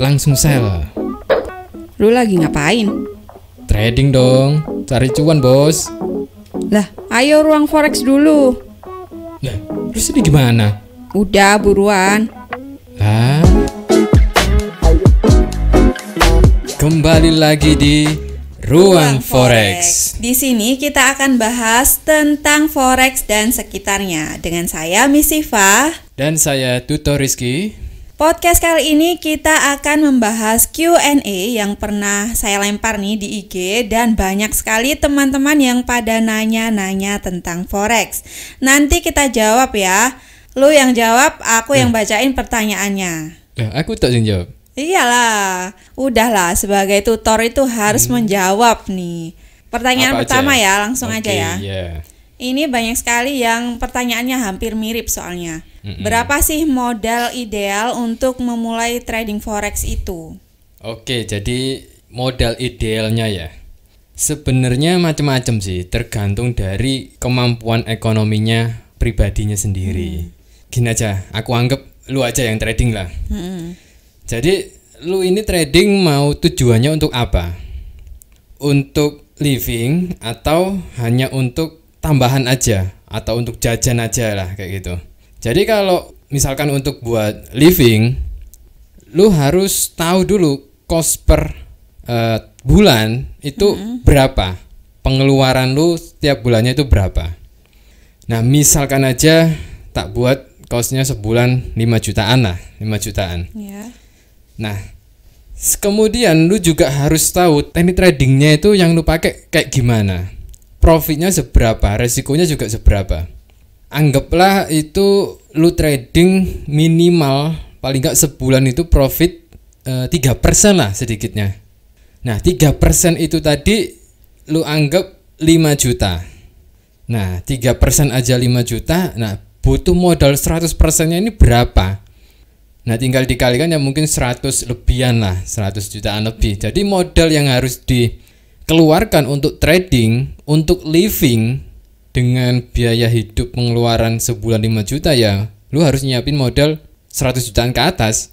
Langsung sell. Lu lagi ngapain? Trading dong, cari cuan bos. Lah, ayo ruang forex dulu. Nah, terus ini gimana? Udah buruan. Lah. Kembali lagi di Ruang Forex. Di sini kita akan bahas tentang forex dan sekitarnya dengan saya Miss Siva dan saya Tutor Rizky. Podcast kali ini kita akan membahas Q&A yang pernah saya lempar nih di IG dan banyak sekali teman-teman yang pada nanya-nanya tentang forex. Nanti kita jawab ya. Lu yang jawab, aku yang hmm. bacain pertanyaannya. Ya, aku tak yang jawab. Iyalah, udahlah sebagai tutor itu harus hmm. menjawab nih. Pertanyaan Apa pertama aja? ya, langsung okay, aja ya. Yeah ini banyak sekali yang pertanyaannya hampir mirip soalnya. Mm-hmm. Berapa sih modal ideal untuk memulai trading forex itu? Oke, jadi modal idealnya ya. Sebenarnya macam-macam sih, tergantung dari kemampuan ekonominya pribadinya sendiri. Hmm. Gini aja, aku anggap lu aja yang trading lah. Hmm. Jadi lu ini trading mau tujuannya untuk apa? Untuk living atau hanya untuk tambahan aja atau untuk jajan aja lah kayak gitu. Jadi kalau misalkan untuk buat living, lu harus tahu dulu cost per uh, bulan itu mm -hmm. berapa, pengeluaran lu setiap bulannya itu berapa. Nah misalkan aja tak buat costnya sebulan 5 jutaan lah, lima jutaan. Yeah. Nah kemudian lu juga harus tahu teknik tradingnya itu yang lu pakai kayak gimana profitnya seberapa, resikonya juga seberapa. Anggaplah itu lu trading minimal paling nggak sebulan itu profit eh, tiga persen lah sedikitnya. Nah tiga persen itu tadi lu anggap 5 juta. Nah tiga persen aja 5 juta. Nah butuh modal 100 persennya ini berapa? Nah tinggal dikalikan ya mungkin 100 lebihan lah 100 jutaan lebih Jadi modal yang harus di keluarkan untuk trading, untuk living dengan biaya hidup pengeluaran sebulan 5 juta ya, lu harus nyiapin modal 100 jutaan ke atas.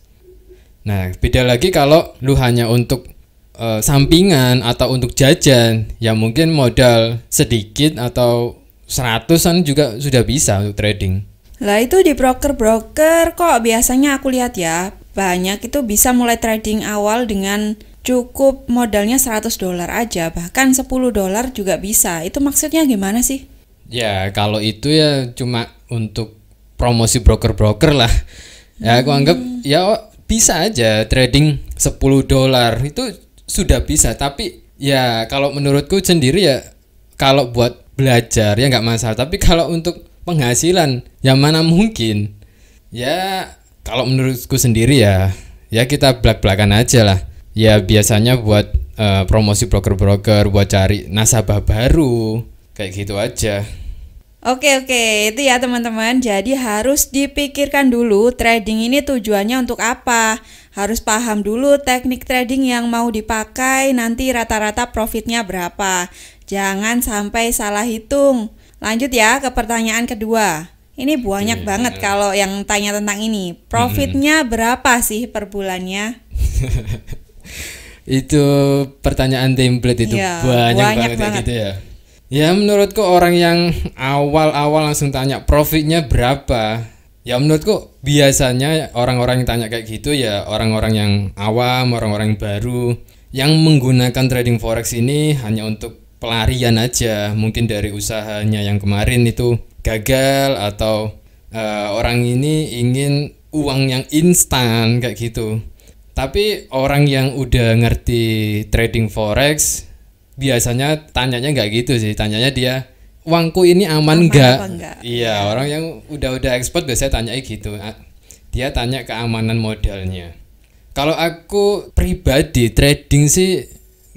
Nah, beda lagi kalau lu hanya untuk e, sampingan atau untuk jajan, ya mungkin modal sedikit atau seratusan juga sudah bisa untuk trading. Lah itu di broker-broker kok biasanya aku lihat ya, banyak itu bisa mulai trading awal dengan cukup modalnya 100 dolar aja, bahkan 10 dolar juga bisa. Itu maksudnya gimana sih? Ya, kalau itu ya cuma untuk promosi broker-broker lah. Ya, aku anggap hmm. ya bisa aja trading 10 dolar itu sudah bisa, tapi ya kalau menurutku sendiri ya kalau buat belajar ya nggak masalah, tapi kalau untuk penghasilan ya mana mungkin. Ya, kalau menurutku sendiri ya ya kita belak-belakan aja lah ya biasanya buat uh, promosi broker-broker buat cari nasabah baru kayak gitu aja. Oke oke itu ya teman-teman jadi harus dipikirkan dulu trading ini tujuannya untuk apa harus paham dulu teknik trading yang mau dipakai nanti rata-rata profitnya berapa jangan sampai salah hitung lanjut ya ke pertanyaan kedua ini banyak hmm. banget kalau yang tanya tentang ini profitnya hmm. berapa sih per bulannya itu pertanyaan template itu ya, banyak, banyak banget, banget. gitu ya. Ya menurutku orang yang awal-awal langsung tanya profitnya berapa. Ya menurutku biasanya orang-orang yang tanya kayak gitu ya orang-orang yang awam, orang-orang yang baru yang menggunakan trading forex ini hanya untuk pelarian aja. Mungkin dari usahanya yang kemarin itu gagal atau uh, orang ini ingin uang yang instan kayak gitu tapi orang yang udah ngerti trading forex biasanya tanyanya nggak gitu sih, tanyanya dia uangku ini aman, nggak? Iya, ya. orang yang udah-udah expert biasanya tanya gitu. Dia tanya keamanan modalnya. Kalau aku pribadi trading sih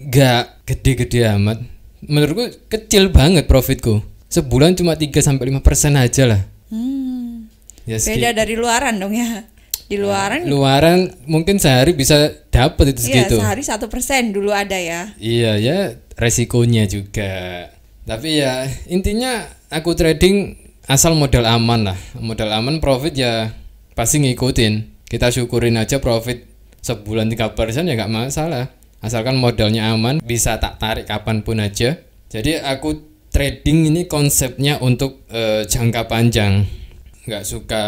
nggak gede-gede amat. Menurutku kecil banget profitku. Sebulan cuma 3 sampai lima persen aja lah. Hmm. Ya, Beda dari luaran dong ya di luaran luaran mungkin sehari bisa dapat itu iya, segitu sehari satu persen dulu ada ya iya ya resikonya juga tapi ya intinya aku trading asal modal aman lah modal aman profit ya pasti ngikutin kita syukurin aja profit sebulan tiga persen ya nggak masalah asalkan modalnya aman bisa tak tarik kapanpun aja jadi aku trading ini konsepnya untuk uh, jangka panjang nggak suka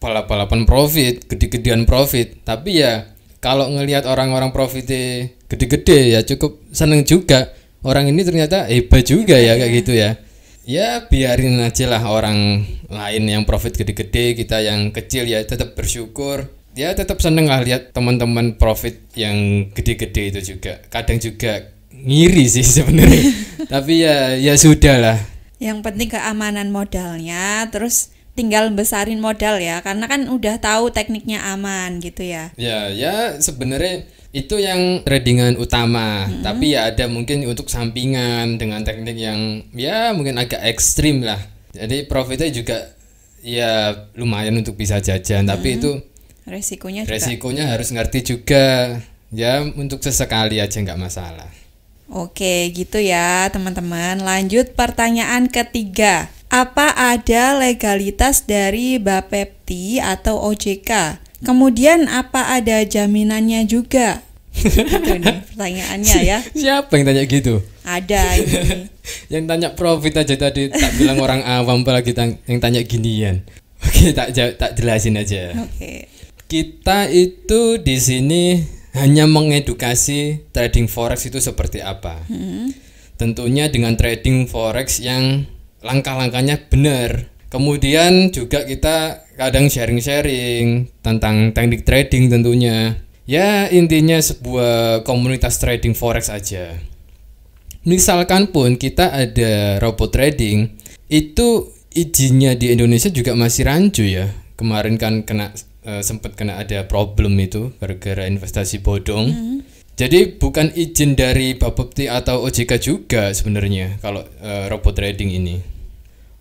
balap-balapan profit gede-gedean profit tapi ya kalau ngelihat orang-orang profitnya gede-gede ya cukup seneng juga orang ini ternyata hebat juga ya kayak gitu ya ya biarin aja lah orang lain yang profit gede-gede kita yang kecil ya tetap bersyukur ya tetap seneng lah lihat teman-teman profit yang gede-gede itu juga kadang juga ngiri sih sebenarnya tapi ya ya sudah lah yang penting keamanan modalnya terus tinggal besarin modal ya karena kan udah tahu tekniknya aman gitu ya ya ya sebenarnya itu yang tradingan utama hmm. tapi ya ada mungkin untuk sampingan dengan teknik yang ya mungkin agak ekstrim lah jadi profitnya juga ya lumayan untuk bisa jajan hmm. tapi itu resikonya resikonya juga. harus ngerti juga ya untuk sesekali aja nggak masalah Oke, gitu ya, teman-teman. Lanjut pertanyaan ketiga. Apa ada legalitas dari Bapepti atau OJK? Kemudian apa ada jaminannya juga? Ini gitu pertanyaannya ya. Siapa yang tanya gitu? Ada ini. yang tanya profit aja tadi tak bilang orang awam apalagi yang tanya ginian. Oke, tak tak jelasin aja. Oke. Kita itu di sini hanya mengedukasi trading forex itu seperti apa. Hmm. Tentunya dengan trading forex yang langkah-langkahnya benar. Kemudian juga kita kadang sharing-sharing tentang teknik trading tentunya. Ya intinya sebuah komunitas trading forex aja. Misalkan pun kita ada robot trading, itu izinnya di Indonesia juga masih rancu ya. Kemarin kan kena uh, sempat kena ada problem itu gara-gara investasi bodong. Mm-hmm. Jadi bukan izin dari Bapepti atau OJK juga sebenarnya kalau uh, robot trading ini.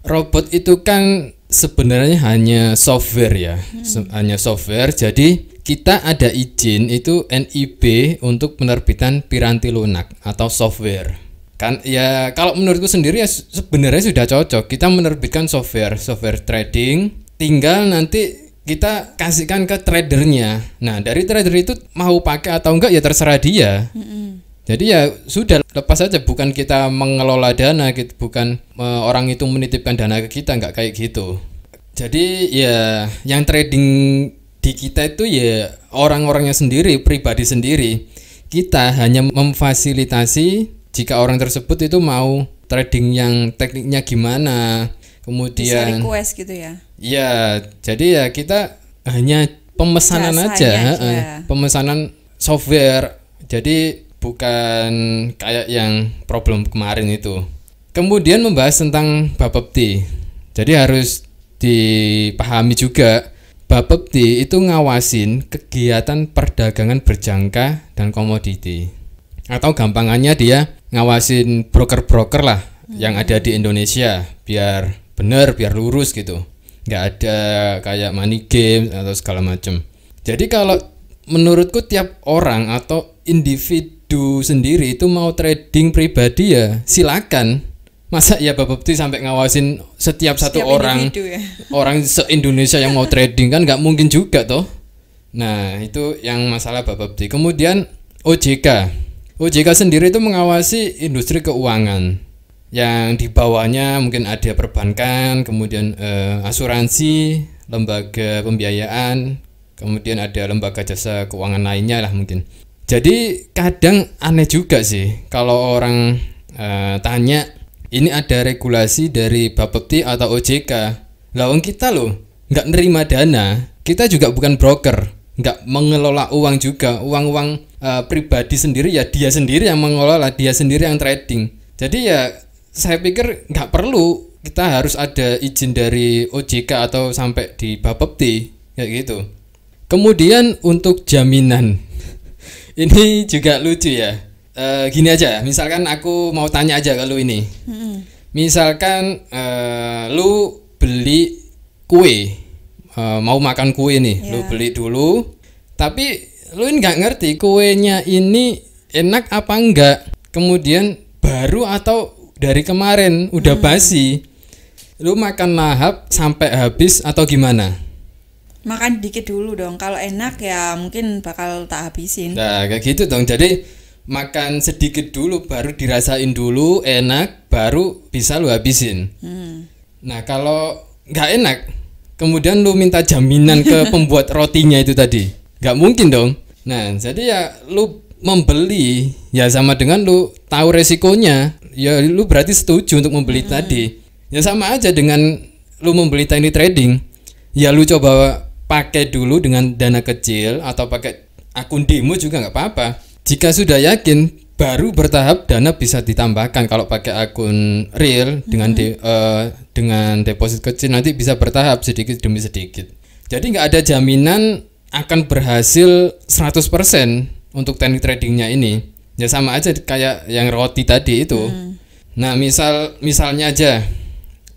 Robot itu kan sebenarnya hanya software ya, hmm. hanya software. Jadi kita ada izin itu NIB untuk penerbitan piranti lunak atau software. Kan ya kalau menurutku sendiri ya sebenarnya sudah cocok kita menerbitkan software, software trading. Tinggal nanti kita kasihkan ke tradernya. Nah, dari trader itu mau pakai atau enggak ya terserah dia. Mm-hmm. Jadi ya sudah lepas saja bukan kita mengelola dana, gitu, bukan uh, orang itu menitipkan dana ke kita enggak kayak gitu. Jadi ya yang trading di kita itu ya orang-orangnya sendiri, pribadi sendiri. Kita hanya memfasilitasi jika orang tersebut itu mau trading yang tekniknya gimana, kemudian Bisa request gitu ya ya jadi ya kita hanya pemesanan Jasanya aja, aja. Ya. pemesanan software jadi bukan kayak yang problem kemarin itu kemudian membahas tentang bapepti jadi harus dipahami juga Bapepti itu ngawasin kegiatan perdagangan berjangka dan komoditi. Atau gampangannya dia ngawasin broker-broker lah yang hmm. ada di Indonesia biar bener biar lurus gitu nggak ada kayak money game atau segala macam jadi kalau menurutku tiap orang atau individu sendiri itu mau trading pribadi ya silakan masa ya Bapak bapak sampai ngawasin setiap, setiap satu orang ya. orang se Indonesia yang mau trading kan nggak mungkin juga toh nah itu yang masalah Bapak bapak kemudian OJK OJK sendiri itu mengawasi industri keuangan yang di bawahnya mungkin ada perbankan, kemudian eh, asuransi, lembaga pembiayaan, kemudian ada lembaga jasa keuangan lainnya lah mungkin. Jadi kadang aneh juga sih kalau orang eh, tanya ini ada regulasi dari Bapepti atau OJK. Lawang kita loh nggak nerima dana, kita juga bukan broker, nggak mengelola uang juga, uang-uang eh, pribadi sendiri ya dia sendiri yang mengelola, dia sendiri yang trading. Jadi ya saya pikir nggak perlu kita harus ada izin dari OJK atau sampai di Bapepti kayak gitu. Kemudian untuk jaminan ini juga lucu ya. E, gini aja, misalkan aku mau tanya aja kalau ini. Misalkan e, lu beli kue, e, mau makan kue nih, yeah. lu iya. beli dulu. Tapi lu nggak ngerti kuenya ini enak apa enggak. Kemudian baru atau dari kemarin udah hmm. basi lu makan lahap sampai habis atau gimana makan dikit dulu dong kalau enak ya mungkin bakal tak habisin nah kayak gitu dong jadi makan sedikit dulu baru dirasain dulu enak baru bisa lu habisin hmm. nah kalau nggak enak kemudian lu minta jaminan ke pembuat rotinya itu tadi nggak mungkin dong nah jadi ya lu membeli ya sama dengan lu tahu resikonya ya lu berarti setuju untuk membeli hmm. tadi. Ya sama aja dengan lu membeli tiny trading. Ya lu coba pakai dulu dengan dana kecil atau pakai akun demo juga nggak apa-apa. Jika sudah yakin baru bertahap dana bisa ditambahkan kalau pakai akun real dengan de, uh, dengan deposit kecil nanti bisa bertahap sedikit demi sedikit. Jadi nggak ada jaminan akan berhasil 100% untuk teknik tradingnya ini ya sama aja kayak yang roti tadi itu hmm. nah misal misalnya aja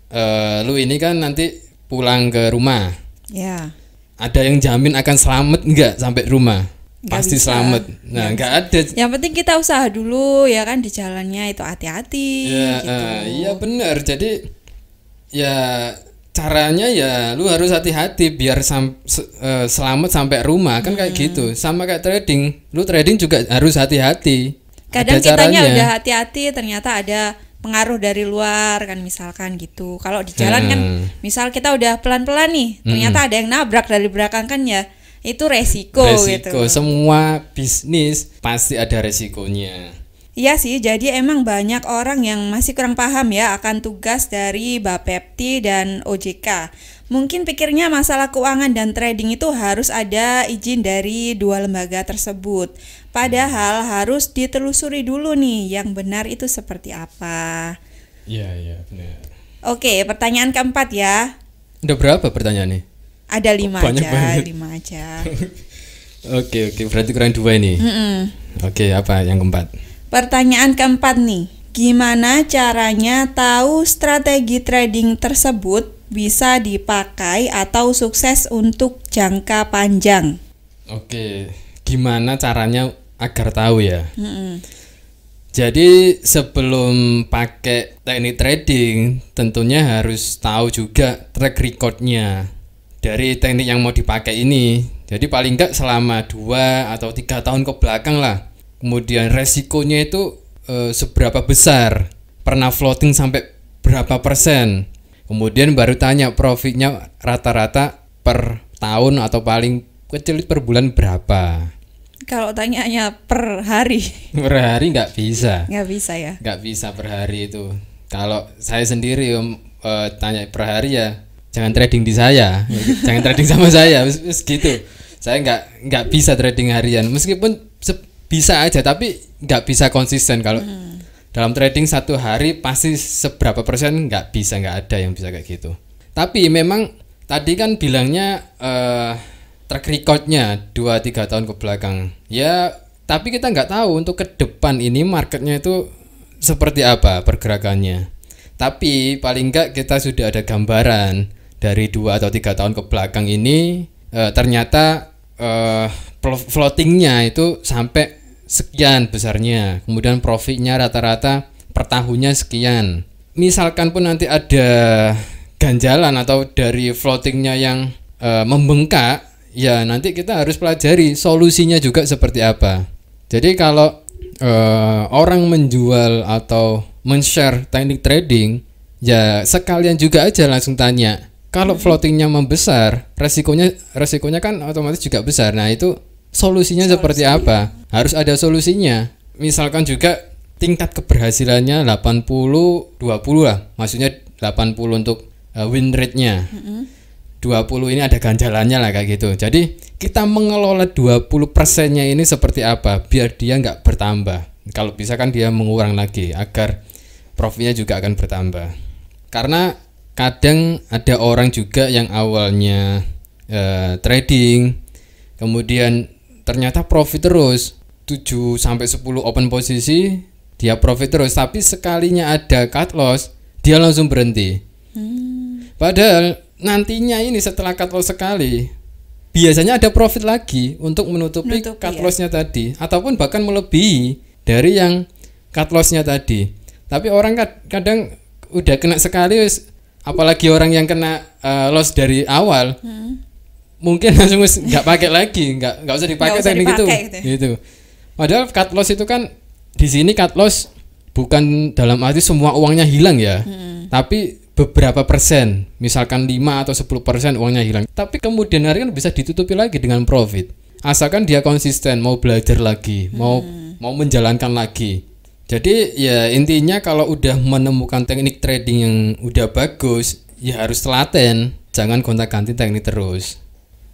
uh, lu ini kan nanti pulang ke rumah ya ada yang jamin akan selamat nggak sampai rumah Gak pasti bisa. selamat nah nggak ada yang penting kita usaha dulu ya kan di jalannya itu hati-hati ya, gitu. uh, iya benar jadi ya caranya ya lu harus hati-hati biar sam se uh, selamat sampai rumah kan kayak hmm. gitu sama kayak trading lu trading juga harus hati-hati kadang ada kitanya udah hati-hati ternyata ada pengaruh dari luar kan misalkan gitu kalau di jalan kan, hmm. kan misal kita udah pelan-pelan nih ternyata hmm. ada yang nabrak dari belakang kan ya itu resiko, resiko. gitu semua bisnis pasti ada resikonya Iya sih, jadi emang banyak orang yang masih kurang paham ya akan tugas dari Bapepti dan OJK. Mungkin pikirnya masalah keuangan dan trading itu harus ada izin dari dua lembaga tersebut. Padahal harus ditelusuri dulu nih yang benar itu seperti apa. Iya, iya, benar. Oke, pertanyaan keempat ya. Udah berapa pertanyaannya? Ada lima banyak aja, banget. lima aja. oke, oke, berarti kurang dua ini. Mm -mm. Oke, apa yang keempat? Pertanyaan keempat nih, gimana caranya tahu strategi trading tersebut bisa dipakai atau sukses untuk jangka panjang? Oke, gimana caranya agar tahu ya? Mm -mm. Jadi sebelum pakai teknik trading, tentunya harus tahu juga track recordnya dari teknik yang mau dipakai ini. Jadi paling nggak selama dua atau tiga tahun ke belakang lah kemudian resikonya itu e, seberapa besar pernah floating sampai berapa persen kemudian baru tanya profitnya rata-rata per tahun atau paling kecil per bulan berapa kalau tanyanya per hari per hari nggak bisa nggak bisa ya nggak bisa per hari itu kalau saya sendiri um, e, tanya per hari ya jangan trading di saya jangan trading sama saya terus gitu saya nggak nggak bisa trading harian meskipun bisa aja tapi nggak bisa konsisten kalau hmm. dalam trading satu hari pasti seberapa persen nggak bisa nggak ada yang bisa kayak gitu tapi memang tadi kan bilangnya uh, track recordnya dua tiga tahun ke belakang ya tapi kita nggak tahu untuk ke depan ini marketnya itu seperti apa pergerakannya tapi paling nggak kita sudah ada gambaran dari dua atau tiga tahun ke belakang ini uh, ternyata uh, floatingnya itu sampai sekian besarnya kemudian profitnya rata-rata per tahunnya sekian misalkan pun nanti ada ganjalan atau dari floatingnya yang e, membengkak ya nanti kita harus pelajari solusinya juga seperti apa jadi kalau e, orang menjual atau men-share teknik trading ya sekalian juga aja langsung tanya kalau floatingnya membesar resikonya resikonya kan otomatis juga besar nah itu solusinya Solusi. seperti apa? Harus ada solusinya. Misalkan juga tingkat keberhasilannya 80 20 lah. Maksudnya 80 untuk uh, win rate-nya. Mm -hmm. 20 ini ada ganjalannya lah kayak gitu. Jadi kita mengelola 20 persennya ini seperti apa biar dia nggak bertambah. Kalau bisa kan dia mengurang lagi agar profitnya juga akan bertambah. Karena kadang ada orang juga yang awalnya eh, trading kemudian ternyata profit terus 7 sampai 10 open posisi dia profit terus tapi sekalinya ada cut loss dia langsung berhenti hmm. padahal nantinya ini setelah cut loss sekali biasanya ada profit lagi untuk menutupi, menutupi cut ya. lossnya tadi ataupun bahkan melebihi dari yang cut lossnya tadi tapi orang kadang udah kena sekali apalagi orang yang kena uh, loss dari awal hmm mungkin langsung nggak pakai lagi nggak nggak usah dipakai teknik dipakai, itu gitu. Ya. gitu padahal cut loss itu kan di sini cut loss bukan dalam arti semua uangnya hilang ya hmm. tapi beberapa persen misalkan 5 atau 10 persen uangnya hilang tapi kemudian hari kan bisa ditutupi lagi dengan profit asalkan dia konsisten mau belajar lagi hmm. mau mau menjalankan lagi jadi ya intinya kalau udah menemukan teknik trading yang udah bagus ya harus telaten jangan gonta-ganti teknik terus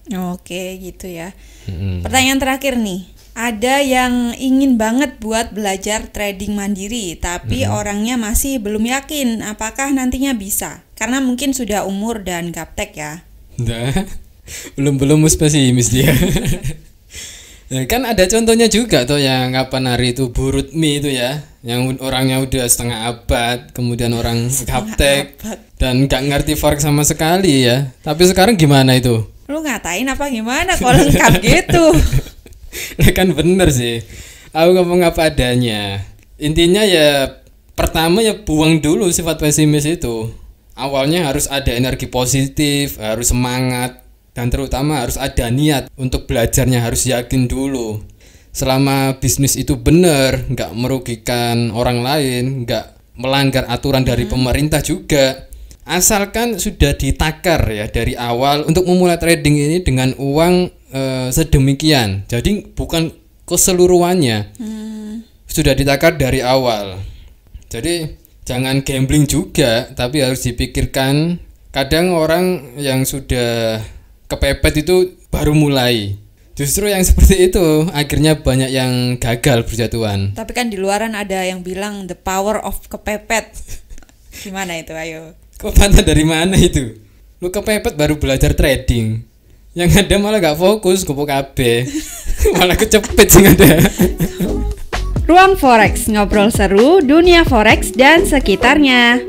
Oke gitu ya. Hmm. Pertanyaan terakhir nih, ada yang ingin banget buat belajar trading mandiri, tapi hmm. orangnya masih belum yakin apakah nantinya bisa, karena mungkin sudah umur dan gaptek ya. Nah, belum belum pesimis dia. Nah, kan ada contohnya juga tuh yang apa nari itu Burutmi itu ya yang orangnya udah setengah abad kemudian orang kaptek gaptek dan nggak ngerti forex sama sekali ya tapi sekarang gimana itu lu ngatain apa gimana kalau lengkap gitu nah, kan bener sih aku ngomong apa adanya intinya ya pertama ya buang dulu sifat pesimis itu awalnya harus ada energi positif harus semangat dan terutama harus ada niat untuk belajarnya harus yakin dulu selama bisnis itu benar nggak merugikan orang lain nggak melanggar aturan dari hmm. pemerintah juga Asalkan sudah ditakar ya dari awal untuk memulai trading ini dengan uang e, sedemikian. Jadi bukan keseluruhannya. Hmm. Sudah ditakar dari awal. Jadi jangan gambling juga, tapi harus dipikirkan. Kadang orang yang sudah kepepet itu baru mulai. Justru yang seperti itu akhirnya banyak yang gagal berjatuhan. Tapi kan di luaran ada yang bilang the power of kepepet. Gimana itu? Ayo. Kok pantat dari mana itu? Lu kepepet baru belajar trading. Yang ada malah gak fokus kupu KB. malah kecepet sih ada. Ruang Forex, ngobrol seru dunia forex dan sekitarnya.